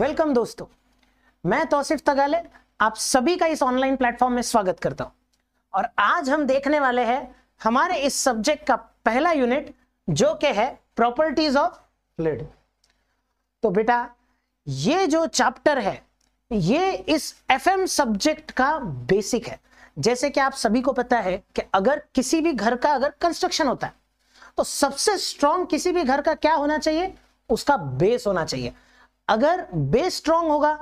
Welcome दोस्तों मैं तौसिफ तगाले आप सभी का इस ऑनलाइन प्लेटफॉर्म में स्वागत करता हूं और आज हम देखने वाले हैं हमारे इस सब्जेक्ट का पहला यूनिट जो कि है प्रॉपर्टीज ऑफ लेड तो बेटा ये जो चैप्टर है ये इस एफएम सब्जेक्ट का बेसिक है जैसे कि आप सभी को पता है कि अगर किसी भी घर का अगर कंस्ट्रक्शन होता है तो सबसे स्ट्रॉन्ग किसी भी घर का क्या होना चाहिए उसका बेस होना चाहिए अगर बेस स्ट्रांग होगा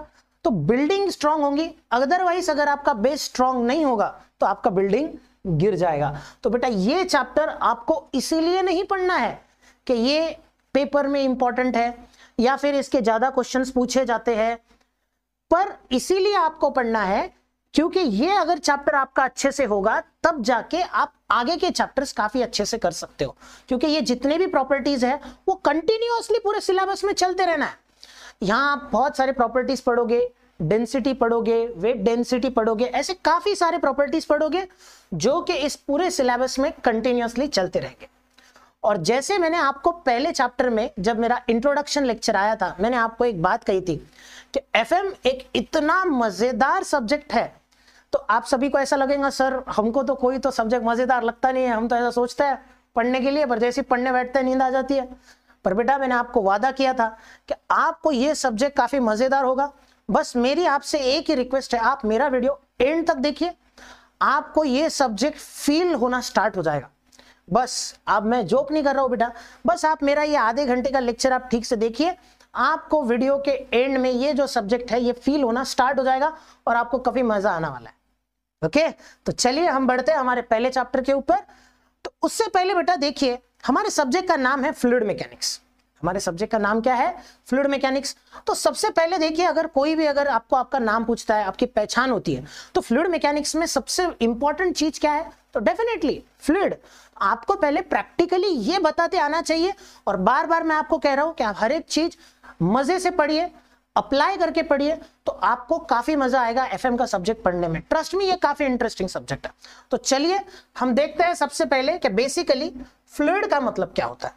तो बिल्डिंग स्ट्रांग होगी अदरवाइज अगर आपका बेस स्ट्रांग नहीं होगा तो आपका बिल्डिंग गिर जाएगा तो बेटा ये चैप्टर आपको इसीलिए नहीं पढ़ना है कि ये पेपर में इंपॉर्टेंट है या फिर इसके ज्यादा क्वेश्चन पूछे जाते हैं पर इसीलिए आपको पढ़ना है क्योंकि ये अगर चैप्टर आपका अच्छे से होगा तब जाके आप आगे के चैप्टर्स काफी अच्छे से कर सकते हो क्योंकि ये जितने भी प्रॉपर्टीज है वो कंटिन्यूअसली पूरे सिलेबस में चलते रहना है यहाँ आप बहुत सारे प्रॉपर्टीज पढ़ोगे डेंसिटी पढ़ोगे वेट डेंसिटी पढ़ोगे ऐसे काफी सारे प्रॉपर्टीज पढ़ोगे जो कि इस पूरे सिलेबस में कंटिन्यूसली चलते रहेंगे और जैसे मैंने आपको पहले चैप्टर में जब मेरा इंट्रोडक्शन लेक्चर आया था मैंने आपको एक बात कही थी कि एफएम एक इतना मजेदार सब्जेक्ट है तो आप सभी को ऐसा लगेगा सर हमको तो कोई तो सब्जेक्ट मजेदार लगता नहीं है हम तो ऐसा सोचते हैं पढ़ने के लिए पर जैसे पढ़ने बैठते नींद आ जाती है पर बेटा मैंने आपको वादा किया था कि आपको ये सब्जेक्ट काफी मजेदार होगा बस मेरी आपसे एक ही रिक्वेस्ट है आप मेरा वीडियो एंड तक देखिए आपको ये सब्जेक्ट फील होना स्टार्ट हो जाएगा बस अब मैं जोक नहीं कर रहा हूं बेटा बस आप मेरा ये आधे घंटे का लेक्चर आप ठीक से देखिए आपको वीडियो के एंड में ये जो सब्जेक्ट है ये फील होना स्टार्ट हो जाएगा और आपको काफी मजा आने वाला है ओके तो चलिए हम बढ़ते हैं हमारे पहले चैप्टर के ऊपर तो उससे पहले बेटा देखिए हमारे सब्जेक्ट का नाम है फ्लूड मैकेनिक्स हमारे सब्जेक्ट का नाम क्या है फ्लूड मैकेनिक्स तो सबसे पहले देखिए अगर कोई भी अगर आपको आपका नाम पूछता है आपकी पहचान होती है तो फ्लूड मैकेनिक्स में सबसे इंपॉर्टेंट चीज क्या है तो डेफिनेटली फ्लूड आपको पहले प्रैक्टिकली ये बताते आना चाहिए और बार बार मैं आपको कह रहा हूं कि आप हर एक चीज मजे से पढ़िए अप्लाई करके पढ़िए तो आपको काफी मजा आएगा एफएम का सब्जेक्ट पढ़ने में ट्रस्ट में ये काफी इंटरेस्टिंग सब्जेक्ट है तो चलिए हम देखते हैं सबसे पहले कि बेसिकली फ्लूड का मतलब क्या होता है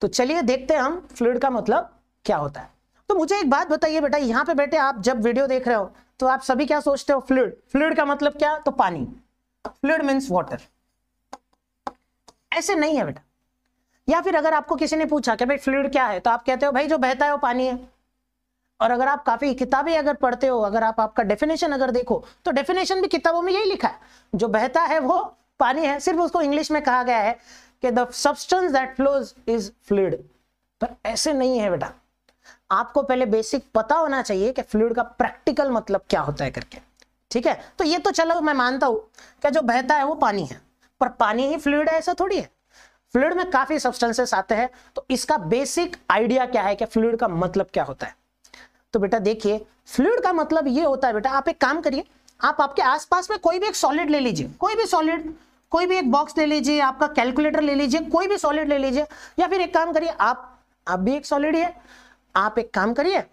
तो चलिए देखते हैं हम फ्लूड का मतलब क्या होता है तो मुझे एक बात बताइए बेटा यहां पे बैठे आप जब वीडियो देख रहे हो तो आप सभी क्या सोचते हो फ्लूड फ्लूड का मतलब क्या तो पानी फ्लूड मीन्स वॉटर ऐसे नहीं है बेटा या फिर अगर आपको किसी ने पूछा कि भाई फ्लूड क्या है तो आप कहते हो भाई जो बहता है वो पानी है और अगर आप काफी किताबें अगर पढ़ते हो अगर आप आपका डेफिनेशन अगर देखो तो डेफिनेशन भी किताबों में यही लिखा है जो बहता है वो पानी है सिर्फ उसको इंग्लिश में कहा गया है कि the substance that flows is fluid पर ऐसे नहीं है बेटा आपको पहले बेसिक पता होना चाहिए कि फ्लूड का प्रैक्टिकल मतलब क्या होता है करके ठीक है तो ये तो चलो मैं मानता हूं क्या जो बहता है वो पानी है पर पानी ही फ्लूड है ऐसा थोड़ी है फ्लूड में काफी सब्सटेंसेस आते हैं तो इसका बेसिक आइडिया क्या है कि फ्लूड का मतलब क्या होता है तो बेटा देखिए फ्लूड का मतलब ये होता है बेटा आप एक काम करिए आप आपके आसपास में कोई भी एक सॉलिड ले लीजिए कोई भी सॉलिड कोई भी एक बॉक्स ले लीजिए आपका कैलकुलेटर ले लीजिए कोई भी सॉलिड ले लीजिए या फिर एक काम करिए आप आप भी एक सॉलिड है आप एक काम करिए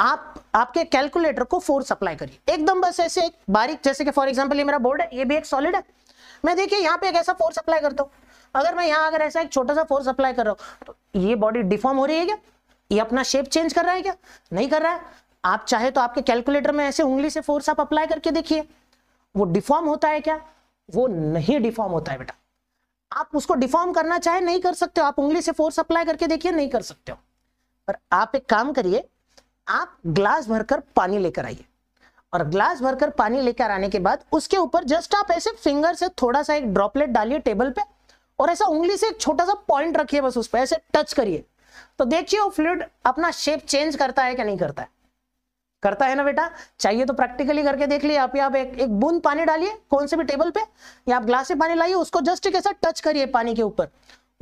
आप आपके कैलकुलेटर को फोर्स अप्लाई करिए एकदम बस ऐसे एक बारीक जैसे कि फॉर एग्जांपल ये मेरा बोर्ड है ये भी एक सॉलिड है मैं देखिए यहाँ पे एक ऐसा फोर्स अप्लाई करता हूँ अगर मैं यहाँ अगर ऐसा एक छोटा सा फोर्स अप्लाई कर रहा हूँ तो ये बॉडी डिफॉर्म हो रही है क्या ये अपना शेप चेंज कर रहा है क्या नहीं कर रहा है आप चाहे तो आपके कैलकुलेटर में ऐसे उंगली से फोर्स आप अप्लाई करके देखिए वो डिफॉर्म होता है क्या वो नहीं डिफॉर्म होता है बेटा आप उसको डिफॉर्म करना चाहे नहीं कर सकते हो आप उंगली से फोर्स अप्लाई करके देखिए नहीं कर सकते हो पर आप एक काम करिए आप ग्लास भरकर पानी लेकर आइए और ग्लास भरकर पानी लेकर आने के बाद उसके ऊपर जस्ट आप ऐसे फिंगर से थोड़ा सा एक ड्रॉपलेट डालिए टेबल पे और ऐसा उंगली से एक छोटा सा पॉइंट रखिए बस उस पर ऐसे टच करिए तो देखिए वो फ्लूड अपना शेप चेंज करता है क्या नहीं करता है करता है ना बेटा चाहिए तो प्रैक्टिकली करके देख लिए आप आप एक, एक बूंद पानी डालिए कौन से भी टेबल पे या आप ग्लास में पानी लाइए उसको जस्ट एक ऐसा टच करिए पानी के ऊपर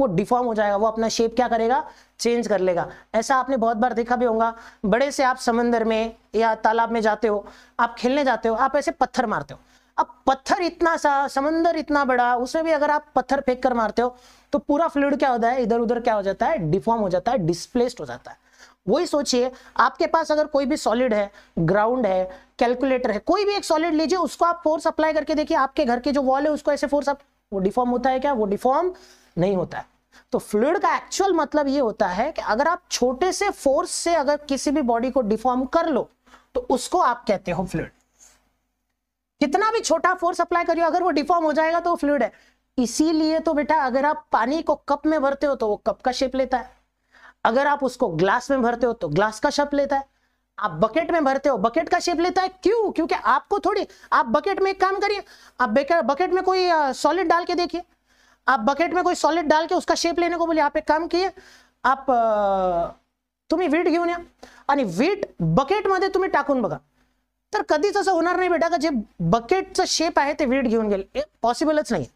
वो डिफॉर्म हो जाएगा वो अपना शेप क्या करेगा चेंज कर लेगा ऐसा आपने बहुत बार देखा भी होगा बड़े से आप समंदर में या तालाब में जाते हो आप खेलने जाते हो आप ऐसे पत्थर मारते हो अब पत्थर इतना सा समंदर इतना बड़ा उसमें भी अगर आप पत्थर फेंक कर मारते हो तो पूरा फ्लूड क्या होता है इधर उधर क्या हो जाता है डिफॉर्म हो जाता है डिस्प्लेस्ड हो जाता है वही सोचिए आपके पास अगर कोई भी सॉलिड है ग्राउंड है कैलकुलेटर है कोई भी एक सॉलिड लीजिए उसको आप फोर्स अप्लाई करके देखिए आपके घर के जो वॉल है उसको ऐसे फोर्स आप वो डिफॉर्म होता है क्या वो डिफॉर्म नहीं होता है तो फ्लूड का एक्चुअल मतलब ये होता है कि अगर आप छोटे से फोर्स से अगर किसी भी बॉडी को डिफॉर्म कर लो तो उसको आप कहते हो फ्लूड कितना भी छोटा फोर्स अप्लाई करियो अगर वो डिफॉर्म हो जाएगा तो वो फ्लूड है इसीलिए तो बेटा अगर आप पानी को कप में भरते हो तो वो कप का शेप लेता है अगर आप उसको ग्लास में भरते हो तो ग्लास का शेप लेता है आप बकेट में भरते हो बकेट का शेप लेता है क्यों क्योंकि आपको थोड़ी आप बकेट में एक काम करिए आप बकेट में कोई सॉलिड डाल के देखिए आप बकेट में कोई सॉलिड डाल के उसका शेप लेने को बोले आप एक काम किए आप तुम्हें वीट घेऊन या वीट बकेट बकेटमध्ये तुम्हें टाकून बगा तर कभी हो बेटा का जे बकेट शेप है तो वीट घेन गए पॉसिबल नहीं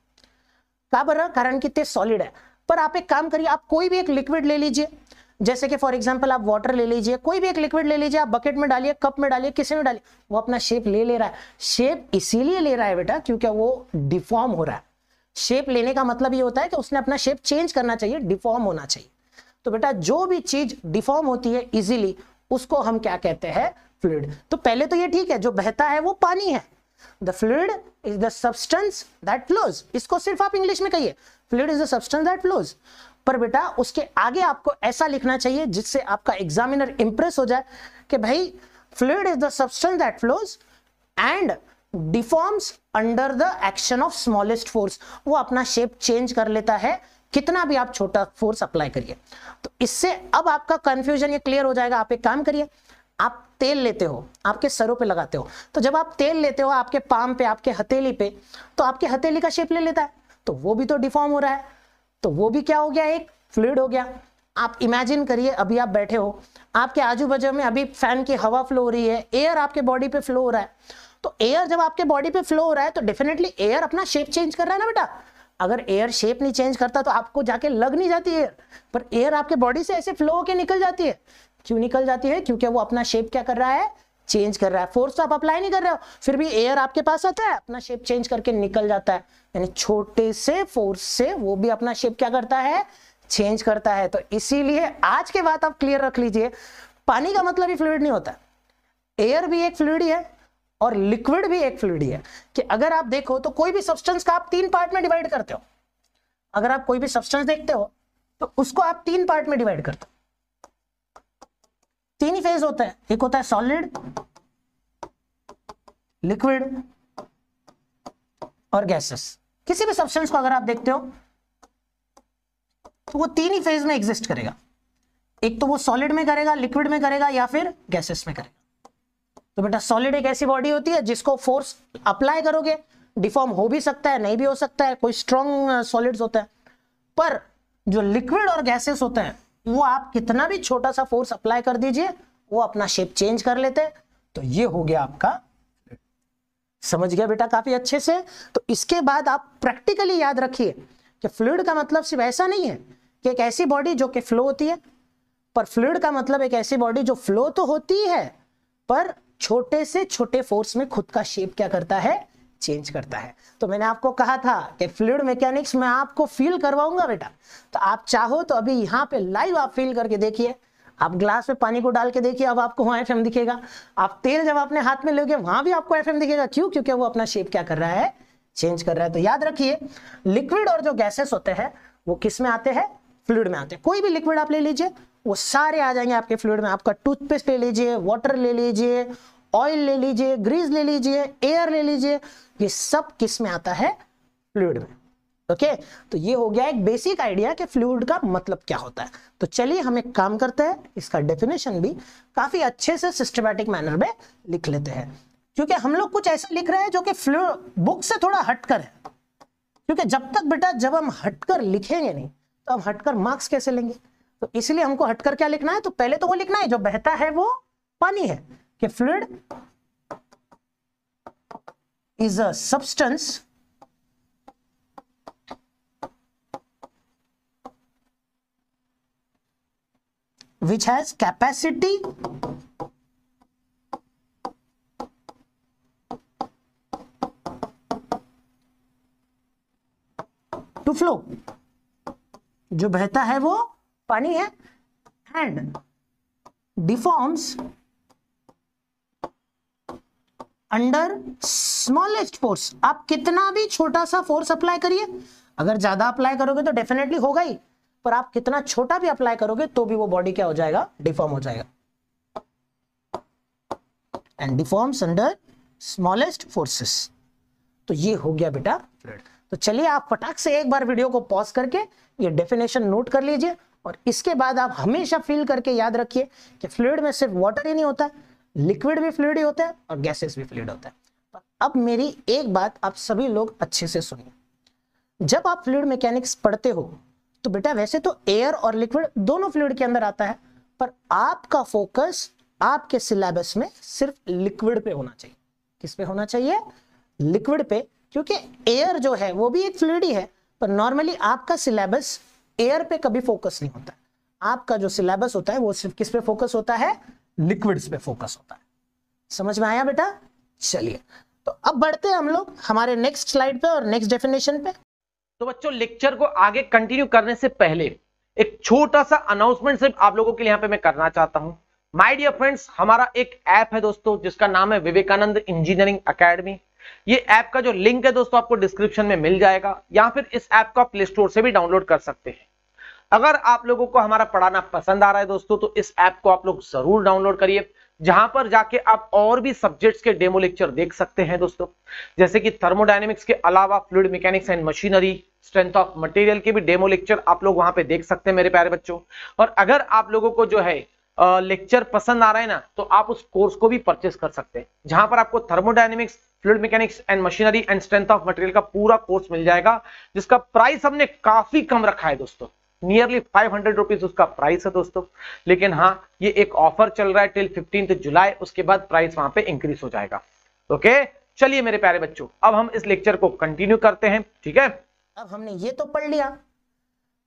का बर कारण की सॉलिड है पर आप एक काम करिए आप कोई भी एक लिक्विड ले लीजिए जैसे कि फॉर एग्जाम्पल आप वाटर ले लीजिए कोई भी एक लिक्विड ले लीजिए आप बकेट में डालिए कप में डालिए किसी में डालिए वो अपना शेप ले ले रहा है शेप इसीलिए ले रहा है बेटा क्योंकि वो डिफॉर्म हो रहा है शेप लेने का मतलब ये होता है कि उसने अपना शेप चेंज करना चाहिए डिफॉर्म होना चाहिए तो बेटा जो भी चीज डिफॉर्म होती है इजीली उसको हम क्या कहते हैं फ्लूड तो पहले तो ये ठीक है जो बहता है वो पानी है the fluid is the substance that flows इसको सिर्फ आप इंग्लिश में कहिए fluid is the substance that flows पर बेटा उसके आगे आपको ऐसा लिखना चाहिए जिससे आपका एग्जामिनर इंप्रेस हो जाए कि भाई fluid is the substance that flows and deforms under the action of smallest force वो अपना शेप चेंज कर लेता है कितना भी आप छोटा फोर्स अप्लाई करिए तो इससे अब आपका कंफ्यूजन ये क्लियर हो जाएगा आप एक काम करिए आप तेल लेते हो आपके सरों पे लगाते हो तो जब आप तेल लेते हो आपके पाम पे आपके हथेली पे तो आपके हथेली का शेप ले लेता है तो वो भी तो डिफॉर्म हो रहा है तो वो भी क्या हो गया एक फ्लूड हो गया आप इमेजिन करिए अभी आप बैठे हो आपके आजू बाजू में अभी फैन की हवा फ्लो हो रही है एयर आपके बॉडी पे फ्लो हो रहा है तो एयर जब आपके बॉडी पे फ्लो हो रहा है तो डेफिनेटली एयर अपना शेप चेंज कर रहा है ना बेटा अगर एयर शेप नहीं चेंज करता तो आपको जाके लग नहीं जाती एयर पर एयर आपके बॉडी से ऐसे फ्लो होके निकल जाती है क्यों निकल जाती है क्योंकि वो अपना शेप क्या कर रहा है चेंज कर रहा है फोर्स तो आप अप्लाई नहीं कर रहे हो फिर भी एयर आपके पास आता है अपना शेप चेंज करके निकल जाता है यानी छोटे से फोर्स से वो भी अपना शेप क्या करता है चेंज करता है तो इसीलिए आज के बाद आप क्लियर रख लीजिए पानी का मतलब ही फ्लूड नहीं होता एयर भी एक फ्लूड ही है और लिक्विड भी एक फ्लूड है कि अगर आप देखो तो कोई भी सब्सटेंस का आप तीन पार्ट में डिवाइड करते हो अगर आप कोई भी सब्सटेंस देखते हो तो उसको आप तीन पार्ट में डिवाइड करते हो तीन ही फेज होते हैं एक होता है सॉलिड लिक्विड और गैसेस किसी भी सब्सटेंस को अगर आप देखते हो तो वो तीन ही फेज में एग्जिस्ट करेगा एक तो वो सॉलिड में करेगा लिक्विड में करेगा या फिर गैसेस में करेगा तो बेटा सॉलिड एक ऐसी बॉडी होती है जिसको फोर्स अप्लाई करोगे डिफॉर्म हो भी सकता है नहीं भी हो सकता है कोई स्ट्रॉन्ग सॉलिड्स uh, होता है पर जो लिक्विड और गैसेस होते हैं वो आप कितना भी छोटा सा फोर्स अप्लाई कर दीजिए वो अपना शेप चेंज कर लेते हैं तो ये हो गया आपका समझ गया बेटा काफी अच्छे से तो इसके बाद आप प्रैक्टिकली याद रखिए कि फ्लूड का मतलब सिर्फ ऐसा नहीं है कि एक ऐसी बॉडी जो कि फ्लो होती है पर फ्लूड का मतलब एक ऐसी बॉडी जो फ्लो तो होती है पर छोटे से छोटे फोर्स में खुद का शेप क्या करता है चेंज करता है तो मैंने आपको कहा था कि फ्लूड मैकेनिक्स में आपको फील करवाऊंगा बेटा तो आप चाहो तो अभी यहाँ पे लाइव आप फील करके देखिए आप ग्लास में पानी को डाल के देखिए अब आपको वहां एफ दिखेगा आप तेल जब अपने हाथ में लोगे वहां भी आपको एफ दिखेगा क्यों क्योंकि वो अपना शेप क्या कर रहा है चेंज कर रहा है तो याद रखिए लिक्विड और जो गैसेस होते हैं वो किस में आते हैं फ्लूड में आते हैं कोई भी लिक्विड आप ले लीजिए वो सारे आ जाएंगे आपके फ्लूड में आपका टूथपेस्ट ले लीजिए वाटर ले लीजिए ऑयल ले लीजिए ग्रीस ले लीजिए एयर ले लीजिए ये सब किस में आता है फ्लूड में ओके okay? तो ये हो गया एक बेसिक आइडिया कि फ्लूड का मतलब क्या होता है तो चलिए हम एक काम करते हैं इसका डेफिनेशन भी काफी अच्छे से सिस्टमेटिक मैनर में लिख लेते हैं क्योंकि हम लोग कुछ ऐसा लिख रहे हैं जो कि फ्लू बुक से थोड़ा हटकर है क्योंकि जब तक बेटा जब हम हटकर लिखेंगे नहीं तो हम हटकर मार्क्स कैसे लेंगे तो इसलिए हमको हटकर क्या लिखना है तो पहले तो वो लिखना है जो बहता है वो पानी है कि fluid is a substance which has capacity to flow जो बहता है वो पानी है and deforms under smallest force आप कितना भी छोटा सा फोर्स अप्लाई करिए अगर ज्यादा अप्लाई करोगे तो डेफिनेटली होगा ही पर आप कितना छोटा भी अप्लाई करोगे तो भी वो बॉडी क्या हो जाएगा डिफॉर्म हो जाएगा and deforms under smallest forces तो ये हो गया बेटा फ्लूड तो चलिए आप फटाक से एक बार वीडियो को पॉज करके ये डेफिनेशन नोट कर लीजिए और इसके बाद आप हमेशा फील करके याद रखिए कि फ्लूड में सिर्फ वाटर ही नहीं होता है लिक्विड भी फ्लूड होता है और गैसेस भी फ्लूड होता है तो अब मेरी एक बात आप सभी लोग अच्छे से सुनिए जब आप फ्लूड मैकेनिक्स पढ़ते हो तो बेटा वैसे तो एयर और लिक्विड दोनों फ्लूड के अंदर आता है पर आपका फोकस आपके सिलेबस में सिर्फ लिक्विड पे होना चाहिए किस पे होना चाहिए लिक्विड पे क्योंकि एयर जो है वो भी एक फ्लूड ही है पर नॉर्मली आपका सिलेबस एयर पे कभी फोकस नहीं होता आपका जो सिलेबस होता है वो सिर्फ किस पे फोकस होता है लिक्विड्स पे फोकस होता है समझ में आया बेटा चलिए तो अब बढ़ते हैं हम लोग हमारे नेक्स्ट स्लाइड पे और नेक्स्ट डेफिनेशन पे तो बच्चों लेक्चर को आगे कंटिन्यू करने से पहले एक छोटा सा अनाउंसमेंट सिर्फ आप लोगों के लिए यहाँ पे मैं करना चाहता हूँ माय डियर फ्रेंड्स हमारा एक ऐप है दोस्तों जिसका नाम है विवेकानंद इंजीनियरिंग अकेडमी ये ऐप का जो लिंक है दोस्तों आपको डिस्क्रिप्शन में मिल जाएगा या फिर इस ऐप को आप प्ले स्टोर से भी डाउनलोड कर सकते हैं अगर आप लोगों को हमारा पढ़ाना पसंद आ रहा है दोस्तों तो इस ऐप को आप लोग जरूर डाउनलोड करिए जहां पर जाके आप और भी सब्जेक्ट्स के डेमो लेक्चर देख सकते हैं दोस्तों जैसे कि थर्मोडाइनमिक्स के अलावा fluid mechanics and machinery strength of material के भी डेमो लेक्चर आप लोग वहां पे देख सकते हैं मेरे प्यारे बच्चों और अगर आप लोगों को जो है लेक्चर पसंद आ रहा है ना तो आप उस कोर्स को भी परचेस कर सकते हैं जहां पर आपको thermodynamics fluid mechanics and machinery and strength of material का पूरा कोर्स मिल जाएगा जिसका प्राइस हमने काफी कम रखा है दोस्तों नियरली फाइव हंड्रेड रुपीज उसका प्राइस है दोस्तों लेकिन हाँ ये एक ऑफर चल रहा है टिल फिफ्टीन जुलाई उसके बाद प्राइस वहां पे इंक्रीज हो जाएगा ओके चलिए मेरे प्यारे बच्चों अब हम इस लेक्चर को कंटिन्यू करते हैं ठीक है अब हमने ये तो पढ़ लिया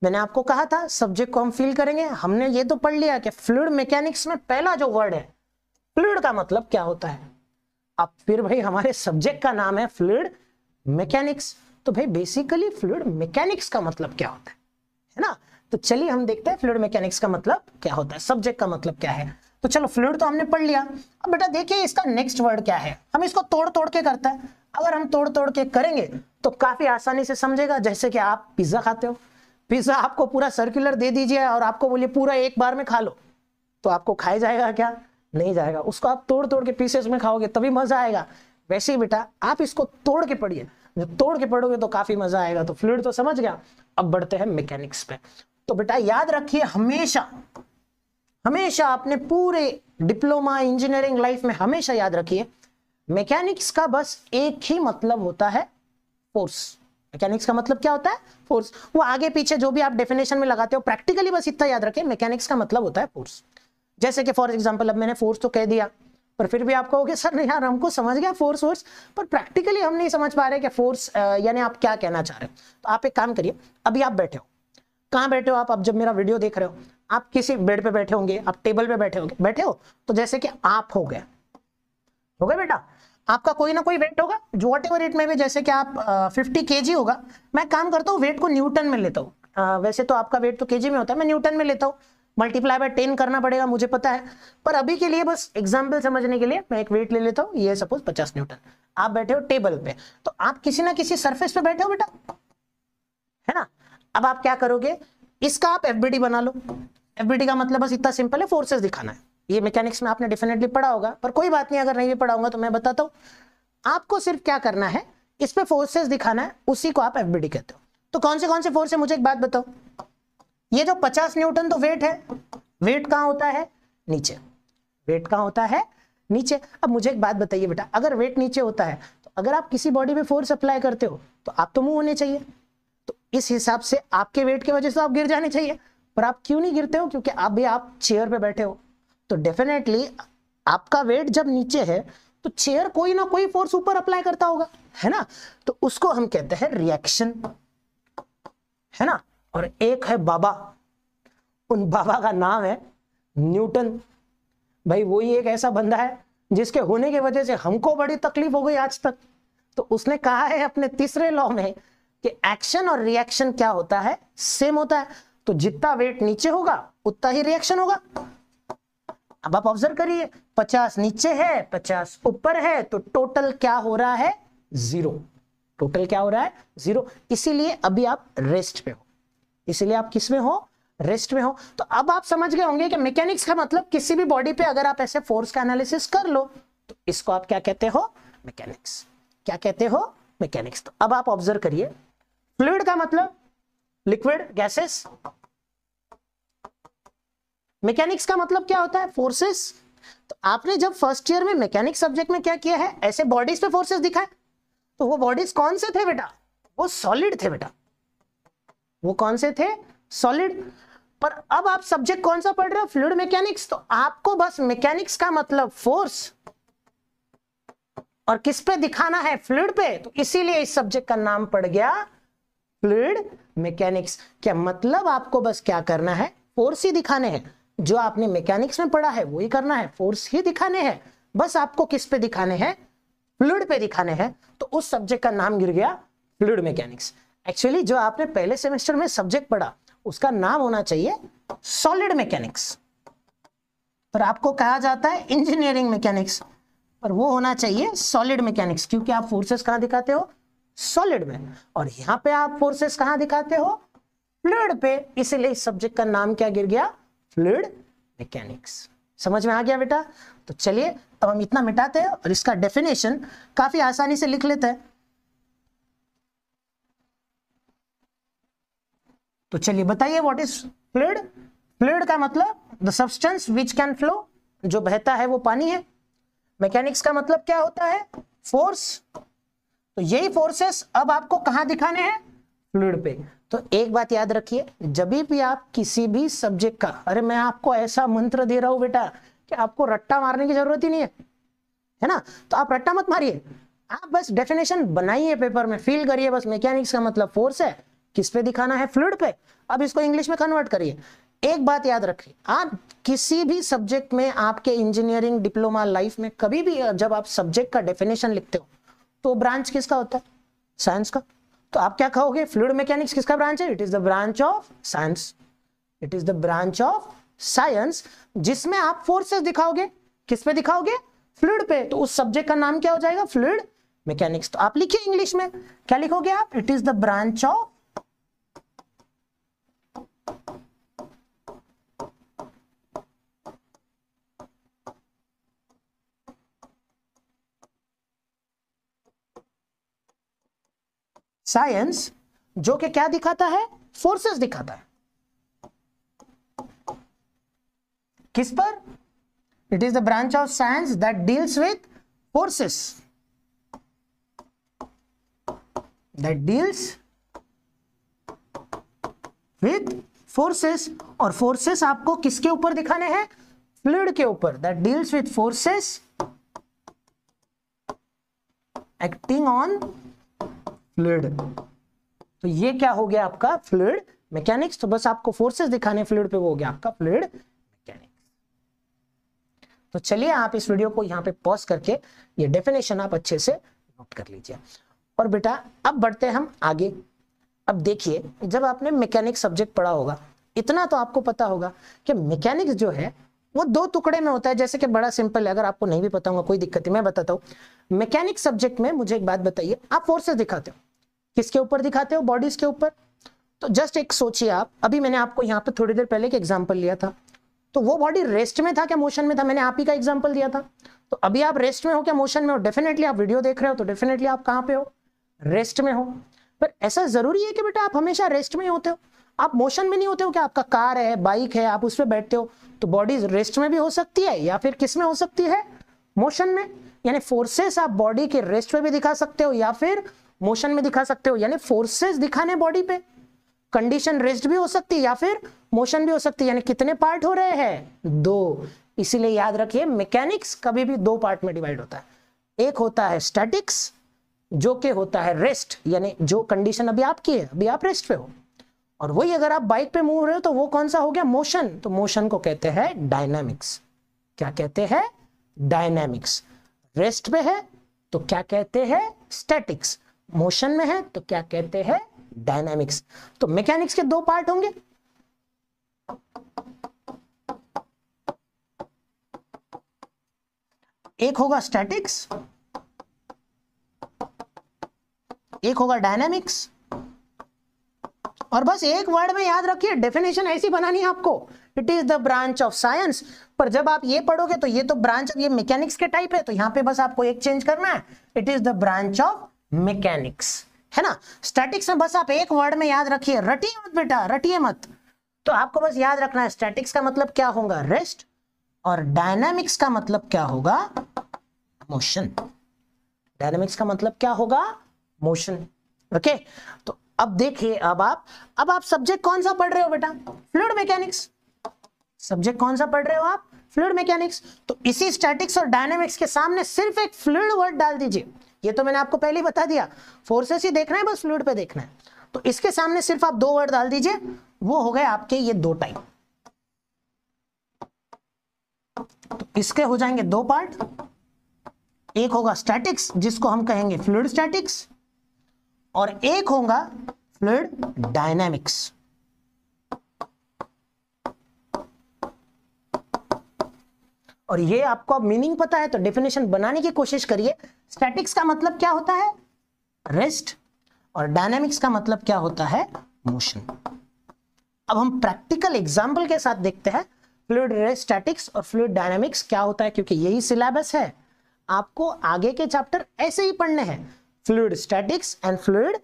मैंने आपको कहा था सब्जेक्ट को हम फील करेंगे हमने ये तो पढ़ लिया कि फ्लूड मैकेनिक्स में पहला जो वर्ड है फ्लूड का मतलब क्या होता है अब फिर भाई हमारे सब्जेक्ट का नाम है फ्लूड मैकेनिक्स तो भाई बेसिकली फ्लूड मैकेनिक्स का मतलब क्या होता है है ना तो चलिए हम देखते हैं फ्लूड मैकेनिक्स का मतलब क्या होता है सब्जेक्ट का मतलब क्या है तो चलो फ्लूड तो हमने पढ़ लिया अब बेटा देखिए इसका नेक्स्ट वर्ड क्या है हम इसको तोड़ तोड़ के करते हैं अगर हम तोड़ तोड़ के करेंगे तो काफी आसानी से समझेगा जैसे कि आप पिज्जा खाते हो पिज्जा आपको पूरा सर्कुलर दे दीजिए और आपको बोलिए पूरा एक बार में खा लो तो आपको खाया जाएगा क्या नहीं जाएगा उसको आप तोड़ तोड़ के पीसेस में खाओगे तभी मजा आएगा वैसे ही बेटा आप इसको तोड़ के पढ़िए जब तोड़ के पढ़ोगे तो काफी मजा आएगा तो फ्लूड तो समझ गया अब बढ़ते हैं मैकेनिक्स पे तो बेटा याद रखिए हमेशा हमेशा अपने पूरे डिप्लोमा इंजीनियरिंग लाइफ में हमेशा याद रखिए मैकेनिक्स का बस एक ही मतलब होता है फोर्स मैकेनिक्स का मतलब क्या होता है फोर्स वो आगे पीछे जो भी आप डेफिनेशन में लगाते हो प्रैक्टिकली बस इतना याद रखिए मैकेनिक्स का मतलब होता है फोर्स जैसे कि फॉर एग्जाम्पल अब मैंने फोर्स तो कह दिया पर फिर भी आप कहोगे सर नहीं यार हमको समझ गया फोर्स वोर्स पर प्रैक्टिकली हम नहीं समझ पा रहे कि फोर्स यानी आप क्या कहना चाह रहे हो तो आप एक काम करिए अभी आप बैठे हो कहाँ बैठे हो आप अब जब मेरा वीडियो देख रहे हो आप किसी बेड पे बैठे होंगे आप टेबल पे बैठे होंगे बैठे हो तो जैसे कि आप हो गए हो गए बेटा आपका कोई ना कोई वेट होगा जो वट एवर रेट में भी जैसे कि आप फिफ्टी के होगा मैं काम करता हूँ वेट को न्यूटन में लेता हूँ वैसे तो आपका वेट तो के में होता है मैं न्यूटन में लेता हूँ मल्टीप्लाई बाय टेन करना पड़ेगा मुझे पता है पर अभी के लिए बस एग्जाम्पल समझने के लिए मैं एक वेट ले लेता हूँ ये सपोज पचास न्यूटन आप बैठे हो टेबल पे तो आप किसी ना किसी सरफेस पे बैठे हो बेटा है ना अब आप क्या करोगे इसका आप एफबीडी बना लो एफबीडी का मतलब बस इतना सिंपल है फोर्सेस दिखाना है ये मैकेनिक्स में आपने डेफिनेटली पढ़ा होगा पर कोई बात नहीं अगर नहीं भी पढ़ाऊंगा तो मैं बताता हूँ आपको सिर्फ क्या करना है इस पर फोर्सेस दिखाना है उसी को आप एफबीडी कहते हो तो कौन से कौन से फोर्स है मुझे एक बात बताओ ये जो 50 न्यूटन तो वेट है वेट कहां होता है नीचे वेट कहां होता है नीचे अब मुझे एक बात बताइए बेटा अगर वेट नीचे होता है तो अगर आप किसी बॉडी में फोर्स अप्लाई करते हो तो आप तो मुंह होने चाहिए तो इस हिसाब से आपके वेट की वजह से तो आप गिर जाने चाहिए पर आप क्यों नहीं गिरते हो क्योंकि अभी आप चेयर पे बैठे हो तो डेफिनेटली आपका वेट जब नीचे है तो चेयर कोई ना कोई फोर्स ऊपर अप्लाई करता होगा है ना तो उसको हम कहते हैं रिएक्शन है ना और एक है बाबा उन बाबा का नाम है न्यूटन भाई ही एक ऐसा बंदा है जिसके होने की वजह से हमको बड़ी तकलीफ हो गई आज तक तो उसने कहा है अपने तीसरे लॉ में कि एक्शन और रिएक्शन क्या होता है सेम होता है तो जितना वेट नीचे होगा उतना ही रिएक्शन होगा अब आप ऑब्जर्व करिए पचास नीचे है पचास ऊपर है तो टोटल क्या हो रहा है जीरो टोटल क्या हो रहा है जीरो इसीलिए अभी आप रेस्ट पे हो इसलिए आप किस में हो रेस्ट में हो तो अब आप समझ गए होंगे कि मैकेनिक्स का मतलब किसी भी बॉडी पे अगर आप ऐसे फोर्स का एनालिसिस कर लो तो इसको आप क्या कहते हो मैकेनिक्स क्या कहते हो मैकेनिक्स तो अब आप ऑब्जर्व करिए फ्लूड का मतलब लिक्विड गैसेस मैकेनिक्स का मतलब क्या होता है फोर्सेस तो आपने जब फर्स्ट ईयर में मैकेनिक्स सब्जेक्ट में क्या किया है ऐसे बॉडीज पे फोर्सेस दिखाए तो वो बॉडीज कौन से थे बेटा वो सॉलिड थे बेटा वो कौन से थे सॉलिड पर अब आप सब्जेक्ट कौन सा पढ़ रहे हो फ्लूड मैकेनिक्स तो आपको बस मैकेनिक्स का मतलब फोर्स और किस पे दिखाना है फ्लूड पे तो इसीलिए इस सब्जेक्ट का नाम पड़ गया फ्लूड मैकेनिक्स क्या मतलब आपको बस क्या करना है फोर्स ही दिखाने हैं जो आपने मैकेनिक्स में पढ़ा है वही करना है फोर्स ही दिखाने हैं बस आपको किस पे दिखाने हैं फ्लूड पे दिखाने हैं तो उस सब्जेक्ट का नाम गिर गया फ्लूड मैकेनिक्स एक्चुअली जो आपने पहले सेमेस्टर में सब्जेक्ट पढ़ा उसका नाम होना चाहिए सॉलिड मैकेनिक्स पर आपको कहा जाता है इंजीनियरिंग मैकेनिक्स पर वो होना चाहिए सॉलिड मैकेनिक्स क्योंकि आप फोर्सेस कहां दिखाते हो सॉलिड में और यहां पे आप फोर्सेस कहां दिखाते हो फ्लूड पे इसीलिए इस सब्जेक्ट का नाम क्या गिर गया फ्लूड मैकेनिक्स समझ में आ गया बेटा तो चलिए अब तो हम इतना मिटाते हैं और इसका डेफिनेशन काफी आसानी से लिख लेते हैं तो चलिए बताइए व्हाट इज फ्लूड फ्लूड का मतलब the substance which can flow जो बहता है वो पानी है मैकेनिक्स का मतलब क्या होता है फोर्स तो यही फोर्सेस अब आपको कहां दिखाने हैं फ्लूड पे तो एक बात याद रखिए जब भी आप किसी भी सब्जेक्ट का अरे मैं आपको ऐसा मंत्र दे रहा हूं बेटा कि आपको रट्टा मारने की जरूरत ही नहीं है है ना तो आप रट्टा मत मारिए आप बस डेफिनेशन बनाइए पेपर में फील करिए बस मैकेनिक्स का मतलब फोर्स है किस पे दिखाना है फ्लूड पे अब इसको इंग्लिश में कन्वर्ट करिए एक बात याद रखिए आप किसी भी सब्जेक्ट में आपके इंजीनियरिंग डिप्लोमा लाइफ में कभी भी जब आप सब्जेक्ट का डेफिनेशन लिखते हो तो ब्रांच किसका होता है साइंस का तो आप क्या कहोगे फ्लूड मैकेनिक्स किसका ब्रांच है it is the branch of science it is the branch of science जिसमें आप फोर्सेस दिखाओगे किस पे दिखाओगे फ्लूड पे तो उस सब्जेक्ट का नाम क्या हो जाएगा फ्लूड मैकेनिक्स तो आप लिखिए इंग्लिश में क्या लिखोगे आप it is the branch of science जो कि क्या दिखाता है फोर्सेस दिखाता है किस पर it is the branch of science that deals with forces that deals with forces और फोर्सेस आपको किसके ऊपर दिखाने हैं फ्लूड के ऊपर that deals with forces acting on fluid तो ये क्या हो गया आपका फ्लूड मैकेनिक्स तो बस आपको फोर्सेस दिखाने फ्लूड पे वो हो गया आपका फ्लूड मैकेनिक्स तो चलिए आप इस वीडियो को यहाँ पे पॉज करके ये डेफिनेशन आप अच्छे से नोट कर लीजिए और बेटा अब बढ़ते हैं हम आगे अब देखिए जब आपने मैकेनिक सब्जेक्ट पढ़ा होगा इतना तो आपको पता होगा कि मैकेनिक्स जो है वो दो टुकड़े में होता है जैसे कि बड़ा सिंपल है अगर आपको नहीं भी पता होगा कोई दिक्कत नहीं मैं बताता हूँ मैकेनिक सब्जेक्ट में मुझे एक बात बताइए आप फोर्सेस दिखाते हो किसके ऊपर दिखाते हो बॉडीज के ऊपर तो जस्ट एक सोचिए आप अभी मैंने आपको यहाँ पे थोड़ी देर पहले एक एग्जाम्पल लिया था तो वो बॉडी रेस्ट में था क्या मोशन में था मैंने आप ही का एग्जाम्पल दिया था तो अभी आप रेस्ट में हो क्या मोशन में हो डेफिनेटली आप वीडियो देख रहे हो तो डेफिनेटली आप कहाँ पे हो रेस्ट में हो पर ऐसा जरूरी है कि बेटा आप हमेशा रेस्ट में होते हो आप मोशन में नहीं होते हो क्या आपका कार है बाइक है आप उस पर बैठते हो तो बॉडी रेस्ट में भी हो सकती है या फिर किस में हो सकती है मोशन में यानी फोर्सेस आप बॉडी के रेस्ट में भी दिखा सकते हो या फिर मोशन में दिखा सकते हो यानी फोर्सेस दिखाने बॉडी पे कंडीशन रेस्ट भी हो सकती है या फिर मोशन भी हो सकती है यानी कितने पार्ट हो रहे हैं दो इसीलिए याद रखिए मैकेनिक्स कभी भी दो पार्ट में डिवाइड होता है एक होता है स्टैटिक्स जो के होता है रेस्ट यानी जो कंडीशन अभी आपकी है अभी आप रेस्ट पे हो और वही अगर आप बाइक पे मूव रहे हो तो वो कौन सा हो गया मोशन तो मोशन को कहते हैं डायनामिक्स क्या कहते हैं डायनामिक्स रेस्ट पे है तो क्या कहते हैं स्टैटिक्स मोशन में है तो क्या कहते हैं डायनामिक्स तो मैकेनिक्स के दो पार्ट होंगे एक होगा स्टैटिक्स एक होगा डायनामिक्स और बस एक वर्ड में याद रखिए डेफिनेशन ऐसी बनानी है आपको it is the branch of science पर जब आप ये पढ़ोगे तो ये तो ब्रांच ये मैकेनिक्स के टाइप है तो यहां पे बस आपको एक चेंज करना है it is the branch of mechanics है ना स्टैटिक्स में बस आप एक वर्ड में याद रखिए रटिए मत बेटा रटिए मत तो आपको बस याद रखना है स्टैटिक्स का मतलब क्या होगा रेस्ट और डायनामिक्स का मतलब क्या होगा मोशन डायनामिक्स का मतलब क्या होगा मोशन ओके तो अब देखिए अब आप अब आप सब्जेक्ट कौन सा पढ़ रहे हो बेटा फ्लूड मैकेनिक्स सब्जेक्ट कौन सा पढ़ रहे हो आप फ्लूड मैकेनिक्स तो इसी स्टैटिक्स और डायनामिक्स के सामने सिर्फ एक फ्लूड वर्ड डाल दीजिए ये तो मैंने आपको पहले ही बता दिया फोर्सेस ही देखना है बस फ्लूड पे देखना है तो इसके सामने सिर्फ आप दो वर्ड डाल दीजिए वो हो गए आपके ये दो टाइप तो इसके हो जाएंगे दो पार्ट एक होगा स्टैटिक्स जिसको हम कहेंगे फ्लूड स्टैटिक्स और एक होगा फ्लूड डायनेमिक्स और ये आपको मीनिंग पता है तो डेफिनेशन बनाने की कोशिश करिए स्टैटिक्स का मतलब क्या होता है रेस्ट और डायनेमिक्स का मतलब क्या होता है मोशन अब हम प्रैक्टिकल एग्जाम्पल के साथ देखते हैं फ्लूड स्टैटिक्स और फ्लूड डायनेमिक्स क्या होता है क्योंकि यही सिलेबस है आपको आगे के चैप्टर ऐसे ही पढ़ने हैं fluid statics and fluid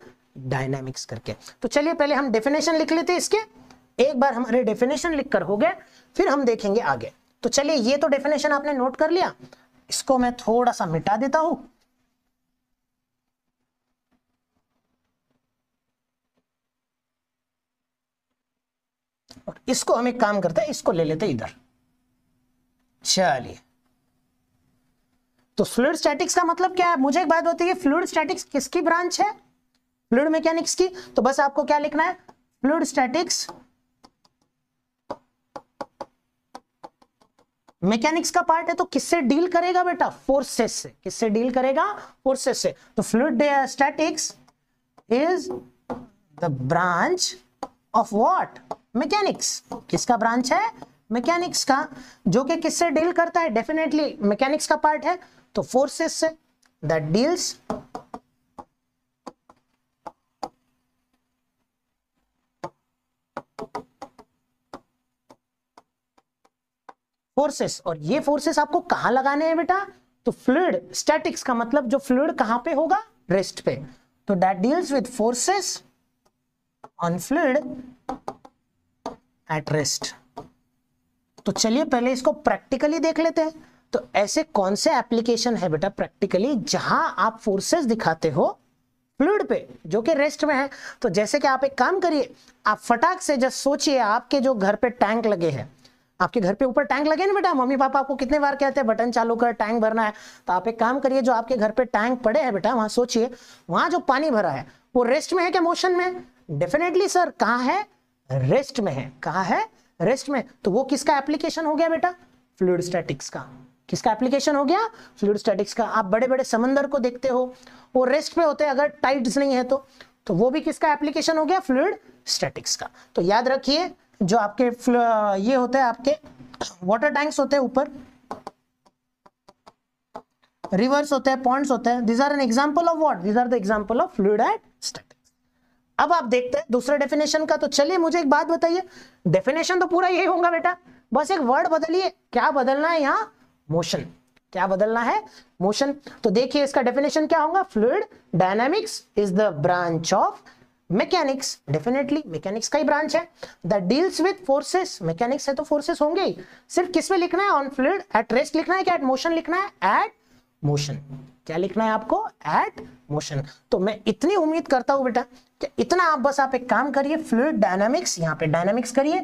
dynamics करके तो चलिए पहले हम डेफिनेशन लिख लेते हैं इसके एक बार हमारे डेफिनेशन लिखकर हो गए फिर हम देखेंगे आगे तो चलिए ये तो डेफिनेशन आपने नोट कर लिया इसको मैं थोड़ा सा मिटा देता हूं और इसको हम एक काम करते हैं इसको ले लेते इधर चलिए तो फ्लूड स्टैटिक्स का मतलब क्या है मुझे एक बात होती है फ्लूड स्टैटिक्स किसकी ब्रांच है फ्लूड मैकेनिक्स की तो बस आपको क्या लिखना है फ्लूड स्टैटिक्स मैकेनिक्स का पार्ट है तो किससे डील करेगा बेटा फोर्सेस से किससे डील करेगा फोर्सेस से तो fluid statics is the branch of what mechanics किसका ब्रांच है मैकेनिक्स का जो कि किससे डील करता है डेफिनेटली मैकेनिक्स का पार्ट है तो forces say that deals forces और ये फोर्सेस आपको कहां लगाने हैं बेटा तो फ्लूड स्टैटिक्स का मतलब जो फ्लूड कहां पे होगा रेस्ट पे तो that deals with forces on fluid at rest तो चलिए पहले इसको प्रैक्टिकली देख लेते हैं तो ऐसे कौन से एप्लीकेशन है बेटा प्रैक्टिकली जहां आप फोर्सेस दिखाते हो फ्लूड पे जो कि रेस्ट में है तो जैसे कि आप एक काम करिए आप फटाक से जस्ट सोचिए आपके जो घर पे टैंक लगे हैं आपके घर पे ऊपर टैंक लगे ना बेटा मम्मी पापा आपको कितने बार कहते हैं बटन चालू कर टैंक भरना है तो आप एक काम करिए जो आपके घर पे टैंक पड़े हैं बेटा वहां सोचिए वहां जो पानी भरा है वो रेस्ट में है क्या मोशन में डेफिनेटली सर कहा है रेस्ट में है कहा है रेस्ट में तो वो किसका एप्लीकेशन हो गया बेटा फ्लूड स्टैटिक्स का किसका एप्लीकेशन हो गया फ्लूड स्टैटिक्स का आप बड़े बड़े समंदर को देखते हो वो रेस्ट पे होते हैं अगर टाइट नहीं है तो तो वो भी किसका एप्लीकेशन हो गया फ्लूड स्टैटिक्स का तो याद रखिए जो आपके ये होते हैं आपके वाटर टैंक्स होते हैं ऊपर रिवर्स होते हैं पॉइंट्स होते हैं this are an example of what this are the example of fluid and statics अब आप देखते हैं दूसरे डेफिनेशन का तो चलिए मुझे एक बात बताइए डेफिनेशन तो पूरा यही होगा बेटा बस एक वर्ड बदलिए क्या बदलना है यहाँ मोशन क्या बदलना है मोशन तो देखिए इसका डेफिनेशन क्या होगा fluid dynamics is the branch of mechanics definitely mechanics का ही ब्रांच है the deals with forces mechanics है तो फोर्सेस होंगे ही सिर्फ किस में लिखना है ऑन फ्लूड एट रेस्ट लिखना है कि एट मोशन लिखना है एट मोशन क्या लिखना है आपको एट मोशन तो मैं इतनी उम्मीद करता हूं बेटा कि इतना आप बस आप एक काम करिए फ्लूड डायनामिक्स यहां पे डायनामिक्स करिए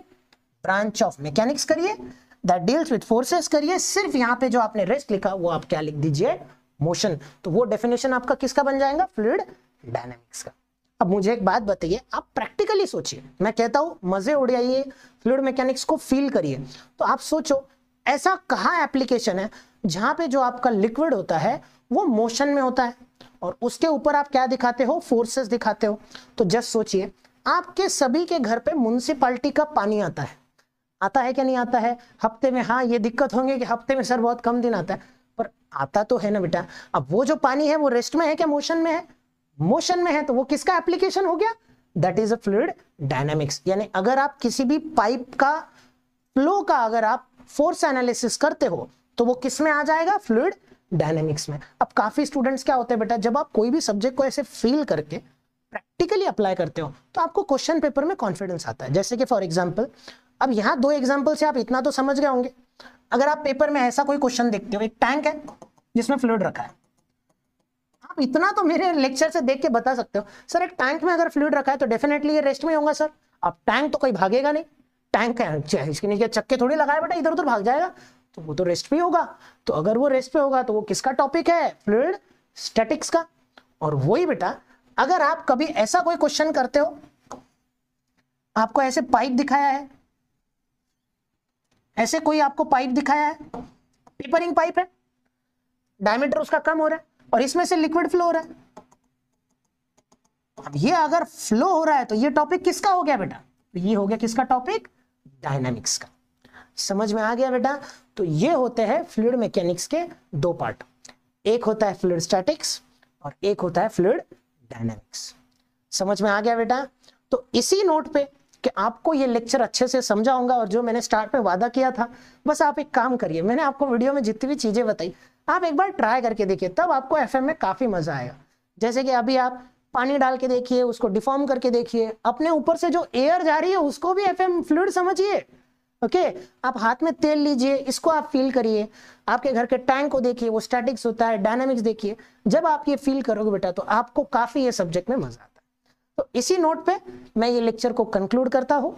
ब्रांच ऑफ मैकेनिक्स करिए द डील्स विद फोर्सेस करिए सिर्फ यहां पे जो आपने रेस्ट लिखा वो आप क्या लिख दीजिए मोशन तो वो डेफिनेशन आपका किसका बन जाएगा फ्लूड डायनामिक्स का अब मुझे एक बात बताइए आप प्रैक्टिकली सोचिए मैं कहता हूं मजे उड़ाइए फ्लूड मैकेनिक्स को फील करिए तो आप सोचो ऐसा कहा एप्लीकेशन है जहां पे जो आपका लिक्विड होता है वो मोशन में होता है और उसके ऊपर आप क्या दिखाते हो फोर्सेस दिखाते हो तो जस्ट सोचिए आपके सभी के घर पे म्यूनसिपालिटी का पानी आता है आता है क्या नहीं आता है हफ्ते में हाँ ये दिक्कत होंगे कि हफ्ते में सर बहुत कम दिन आता है पर आता तो है ना बेटा अब वो जो पानी है वो रेस्ट में है क्या मोशन में है मोशन में है तो वो किसका एप्लीकेशन हो गया that is a fluid dynamics यानी अगर आप किसी भी पाइप का फ्लो का अगर आप फोर्स एनालिसिस करते हो तो वो किस में आ जाएगा फ्लूड डायनेमिक्स में अब काफी स्टूडेंट्स क्या होते हैं बेटा जब आप कोई भी सब्जेक्ट को ऐसे फील करके प्रैक्टिकली अप्लाई करते हो तो आपको क्वेश्चन पेपर में कॉन्फिडेंस आता है जैसे कि फॉर एग्जाम्पल अब यहाँ दो एग्जाम्पल से आप इतना तो समझ गए होंगे अगर आप पेपर में ऐसा कोई क्वेश्चन देखते हो एक टैंक है जिसमें फ्लूड रखा है आप इतना तो मेरे लेक्चर से देख के बता सकते हो सर एक टैंक में अगर फ्लूड रखा है तो डेफिनेटली ये रेस्ट में होगा सर अब टैंक तो कहीं भागेगा नहीं टैंक है इसके नीचे चक्के थोड़ी लगाए बेटा इधर उधर भाग जाएगा तो वो तो रेस्ट भी होगा तो अगर वो रेस्ट पे होगा तो वो किसका टॉपिक है फ्लूड स्टैटिक्स का और वही बेटा अगर आप कभी ऐसा कोई क्वेश्चन करते हो आपको ऐसे पाइप दिखाया है ऐसे कोई आपको पाइप दिखाया है पेपरिंग पाइप है डायमीटर उसका कम हो रहा है और इसमें से लिक्विड फ्लो हो रहा है अब ये अगर फ्लो हो रहा है तो ये टॉपिक किसका हो गया बेटा तो ये हो गया किसका टॉपिक डायनामिक्स का समझ में आ गया बेटा तो ये होते हैं फ्लूड मैकेनिक्स के दो पार्ट एक होता है फ्लूड स्टैटिक्स और एक होता है फ्लूड डायनामिक्स समझ में आ गया बेटा तो इसी नोट पे कि आपको ये लेक्चर अच्छे से समझाऊंगा और जो मैंने स्टार्ट में वादा किया था बस आप एक काम करिए मैंने आपको वीडियो में जितनी भी चीजें बताई आप एक बार ट्राई करके देखिए तब आपको एफ में काफ़ी मज़ा आएगा जैसे कि अभी आप पानी डाल के देखिए उसको डिफॉर्म करके देखिए अपने ऊपर से जो एयर जा रही है उसको भी एफ एम समझिए ओके okay, आप हाथ में तेल लीजिए इसको आप फील करिए आपके घर के टैंक को देखिए वो स्टैटिक्स होता है डायनामिक्स देखिए जब आप ये फील करोगे बेटा तो आपको काफ़ी ये सब्जेक्ट में मज़ा आता है तो इसी नोट पे मैं ये लेक्चर को कंक्लूड करता हूँ